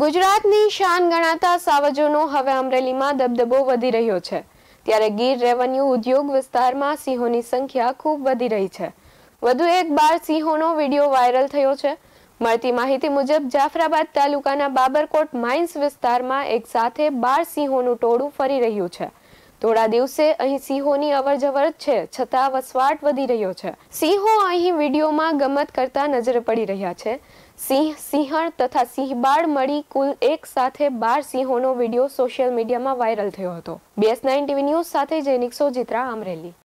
ગુજરાતની શાન ગણાતા સાવજોનો હવે અમરેલીમાં દબદબો વધી રહ્યો છે ત્યારે ગીર રેવન્યુ ઉદ્યોગ વિસ્તારમાં સિંહોની સંખ્યા ખૂબ વધી રહી છે વધુ એક બાર સિંહોનો વિડીયો વાયરલ થયો છે મળતી માહિતી મુજબ જાફરાબાદ તાલુકાના બાબરકોટ માઇન્સ વિસ્તારમાં એક સાથે બાર સિંહોનું ટોળું ફરી રહ્યું છે થોડા દિવસે અહીં સિંહોની અવરજવર છે છતાં વસવાટ વધી રહ્યો છે સિંહો અહીં વિડીયોમાં ગમત કરતા નજરે પડી રહ્યા છે સિંહ સિંહણ તથા સિંહબાળ મળી કુલ એક સાથે બાર સિંહોનો વિડીયો સોશિયલ મીડિયામાં વાયરલ થયો હતો બીએસ નાઇન ટીવી ન્યૂઝ સાથે જૈનિક સોજિત્રા અમરેલી